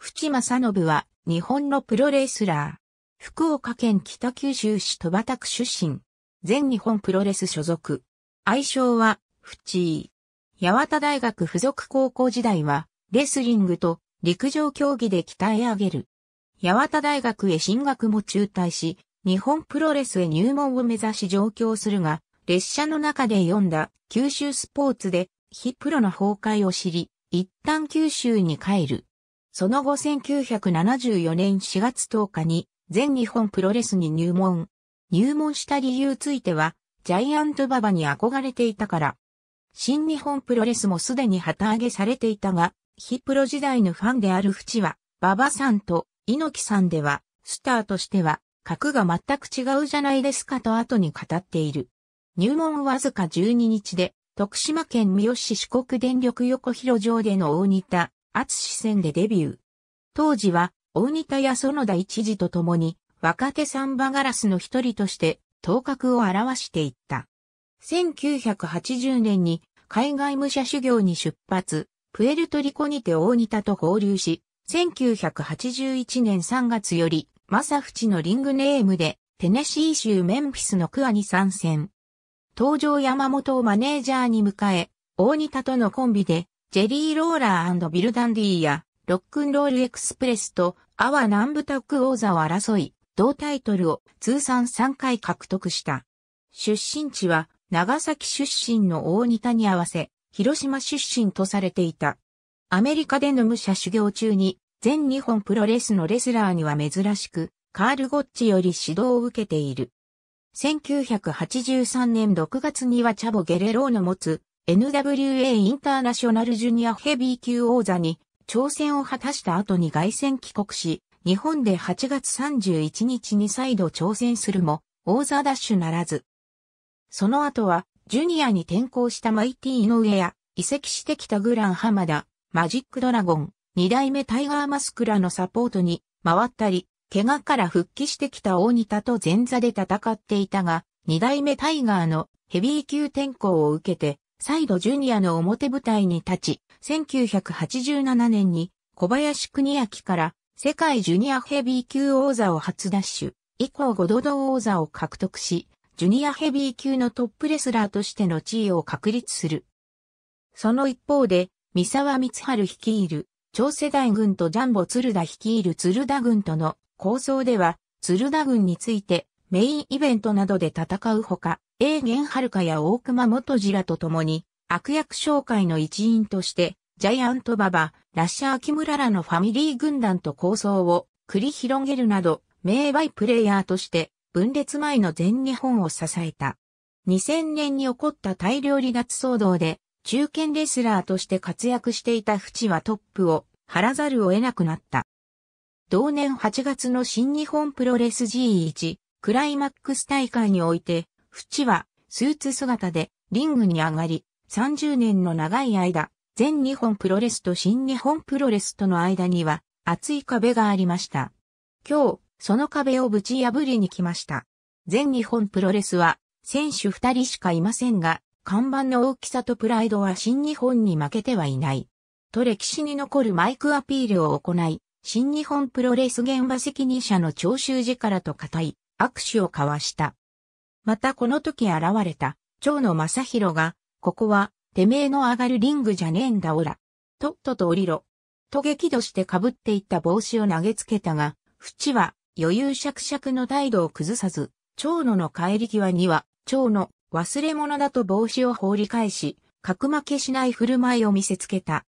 淵正信は、日本のプロレスラー。福岡県北九州市戸畑区出身。全日本プロレス所属。愛称は、淵井。八幡大学附属高校時代は、レスリングと陸上競技で鍛え上げる。八幡大学へ進学も中退し、日本プロレスへ入門を目指し上京するが、列車の中で読んだ九州スポーツで、非プロの崩壊を知り、一旦九州に帰る。その後1974年4月10日に全日本プロレスに入門。入門した理由ついては、ジャイアントババに憧れていたから。新日本プロレスもすでに旗揚げされていたが、非プロ時代のファンである淵は、馬場さんと猪木さんでは、スターとしては、格が全く違うじゃないですかと後に語っている。入門わずか12日で、徳島県三好四国電力横広場での大仁田、厚視戦でデビュー。当時は、大仁田や園田一時と共に、若手サンバガラスの一人として、頭角を表していった。1980年に、海外武者修行に出発、プエルトリコにて大仁田と合流し、1981年3月より、マサフチのリングネームで、テネシー州メンフィスのクアに参戦。登場山本をマネージャーに迎え、大仁田とのコンビで、ジェリーローラービルダンディーや、ロックンロールエクスプレスと、アワ南部タック王座を争い、同タイトルを通算3回獲得した。出身地は、長崎出身の大仁田に合わせ、広島出身とされていた。アメリカでの武者修行中に、全日本プロレスのレスラーには珍しく、カール・ゴッチより指導を受けている。1983年6月にはチャボ・ゲレローの持つ NWA インターナショナルジュニアヘビー級王座に挑戦を果たした後に凱旋帰国し、日本で8月31日に再度挑戦するも、王座ダッシュならず。その後は、ジュニアに転向したマイティ井上や、移籍してきたグラン浜田、マジックドラゴン、二代目タイガーマスクラのサポートに回ったり、怪我から復帰してきた大仁田と前座で戦っていたが、二代目タイガーのヘビー級転向を受けて、再度ジュニアの表舞台に立ち、1987年に小林国明から世界ジュニアヘビー級王座を初奪取、以降5度同王座を獲得し、ジュニアヘビー級のトップレスラーとしての地位を確立する。その一方で、三沢光春率いる、超世代軍とジャンボ鶴田率いる鶴田軍との構想では、鶴田軍についてメインイベントなどで戦うほか、永元遥や大熊元次らと共に、悪役紹介の一員として、ジャイアントババ、ラッシャーキムラらのファミリー軍団と構想を繰り広げるなど、名バイプレイヤーとして分裂前の全日本を支えた。2000年に起こった大量離脱騒動で、中堅レスラーとして活躍していた淵はトップを張らざるを得なくなった。同年8月の新日本プロレス G1 クライマックス大会において、淵はスーツ姿でリングに上がり、30年の長い間、全日本プロレスと新日本プロレスとの間には厚い壁がありました。今日、その壁をぶち破りに来ました。全日本プロレスは選手二人しかいませんが、看板の大きさとプライドは新日本に負けてはいない。と歴史に残るマイクアピールを行い、新日本プロレス現場責任者の聴衆時からと固い握手を交わした。またこの時現れた、蝶野正宏が、ここは、てめえの上がるリングじゃねえんだおら。とっとと降りろ。と激怒して被っていった帽子を投げつけたが、淵は余裕しゃくしゃくの態度を崩さず、蝶野の帰り際には、蝶野、忘れ物だと帽子を放り返し、格負けしない振る舞いを見せつけた。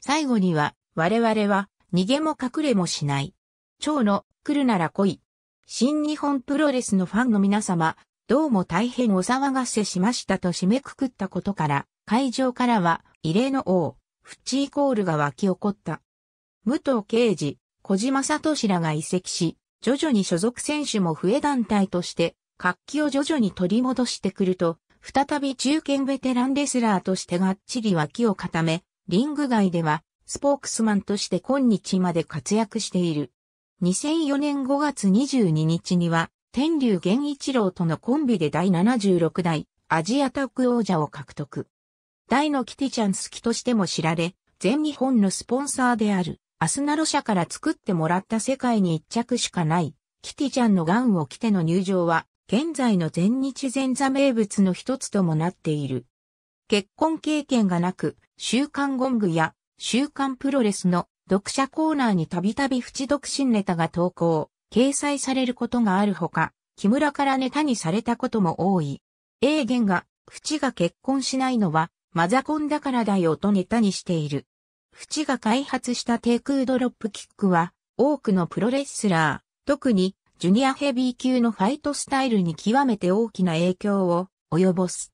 最後には、我々は、逃げも隠れもしない。蝶野、来るなら来い。新日本プロレスのファンの皆様、どうも大変お騒がせしましたと締めくくったことから、会場からは異例の王、フッチーコールが湧き起こった。武藤敬司、小島聡らが移籍し、徐々に所属選手も増え団体として、活気を徐々に取り戻してくると、再び中堅ベテランレスラーとしてがっちり脇を固め、リング外では、スポークスマンとして今日まで活躍している。2004年5月22日には、天竜源一郎とのコンビで第76代アジアタッグ王者を獲得。大のキティちゃん好きとしても知られ、全日本のスポンサーであるアスナロ社から作ってもらった世界に一着しかないキティちゃんのガンを着ての入場は現在の全日前座名物の一つともなっている。結婚経験がなく、週刊ゴングや週刊プロレスの読者コーナーにたびたび淵独身ネタが投稿。掲載されることがあるほか、木村からネタにされたことも多い。ゲ元が、淵が結婚しないのは、マザコンだからだよとネタにしている。淵が開発した低空ドロップキックは、多くのプロレスラー、特にジュニアヘビー級のファイトスタイルに極めて大きな影響を及ぼす。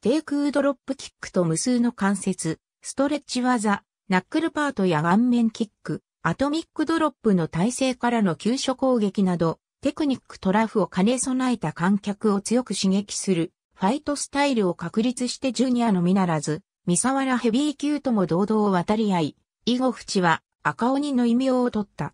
低空ドロップキックと無数の関節、ストレッチ技、ナックルパートや顔面キック、アトミックドロップの体勢からの急所攻撃など、テクニックトラフを兼ね備えた観客を強く刺激する、ファイトスタイルを確立してジュニアのみならず、三沢らヘビー級とも堂々渡り合い、以後淵は赤鬼の異名を取った。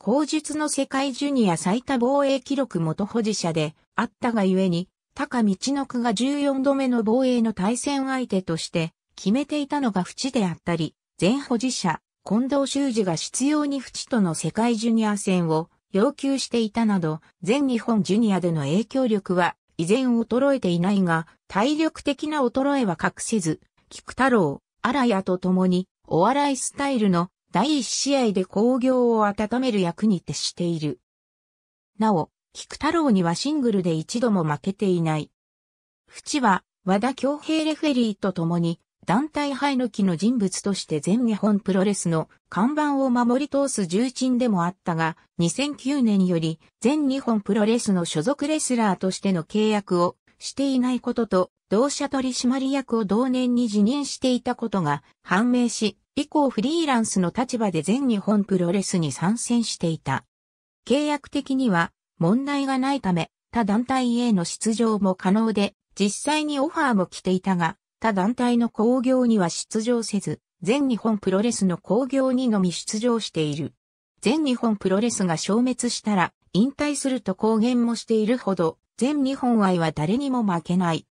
口述の世界ジュニア最多防衛記録元保持者であったがゆえに、高道の区が14度目の防衛の対戦相手として決めていたのが淵であったり、前保持者、近藤修二が必要に淵との世界ジュニア戦を要求していたなど、全日本ジュニアでの影響力は依然衰えていないが、体力的な衰えは隠せず、菊太郎、荒谷と共に、お笑いスタイルの第一試合で興行を温める役に徹している。なお、菊太郎にはシングルで一度も負けていない。淵は、和田京平レフェリーと共に、団体ハイ抜きの人物として全日本プロレスの看板を守り通す重鎮でもあったが、2009年より全日本プロレスの所属レスラーとしての契約をしていないことと、同社取締役を同年に辞任していたことが判明し、以降フリーランスの立場で全日本プロレスに参戦していた。契約的には問題がないため、他団体への出場も可能で、実際にオファーも来ていたが、他団体の興行には出場せず、全日本プロレスの興行にのみ出場している。全日本プロレスが消滅したら引退すると公言もしているほど、全日本愛は誰にも負けない。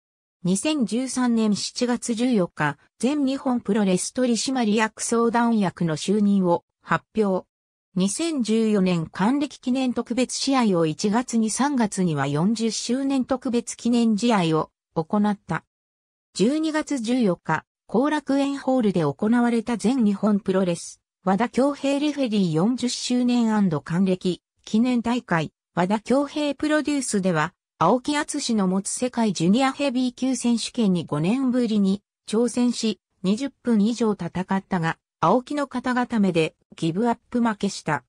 2013年7月14日、全日本プロレス取締役相談役の就任を発表。2014年還暦記念特別試合を1月に3月には40周年特別記念試合を行った。12月14日、後楽園ホールで行われた全日本プロレス、和田京平レフェリー40周年還暦記念大会、和田京平プロデュースでは、青木厚の持つ世界ジュニアヘビー級選手権に5年ぶりに挑戦し、20分以上戦ったが、青木の方々めでギブアップ負けした。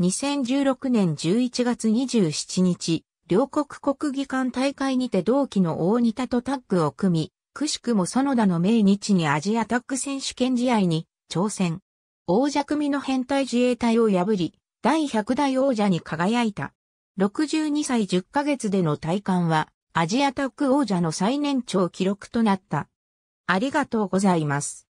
2016年11月27日、両国国技館大会にて同期の大仁田とタッグを組み、くしくも園田の命日にアジアタック選手権試合に挑戦。王者組の変態自衛隊を破り、第100代王者に輝いた。62歳10ヶ月での体感は、アジアタック王者の最年長記録となった。ありがとうございます。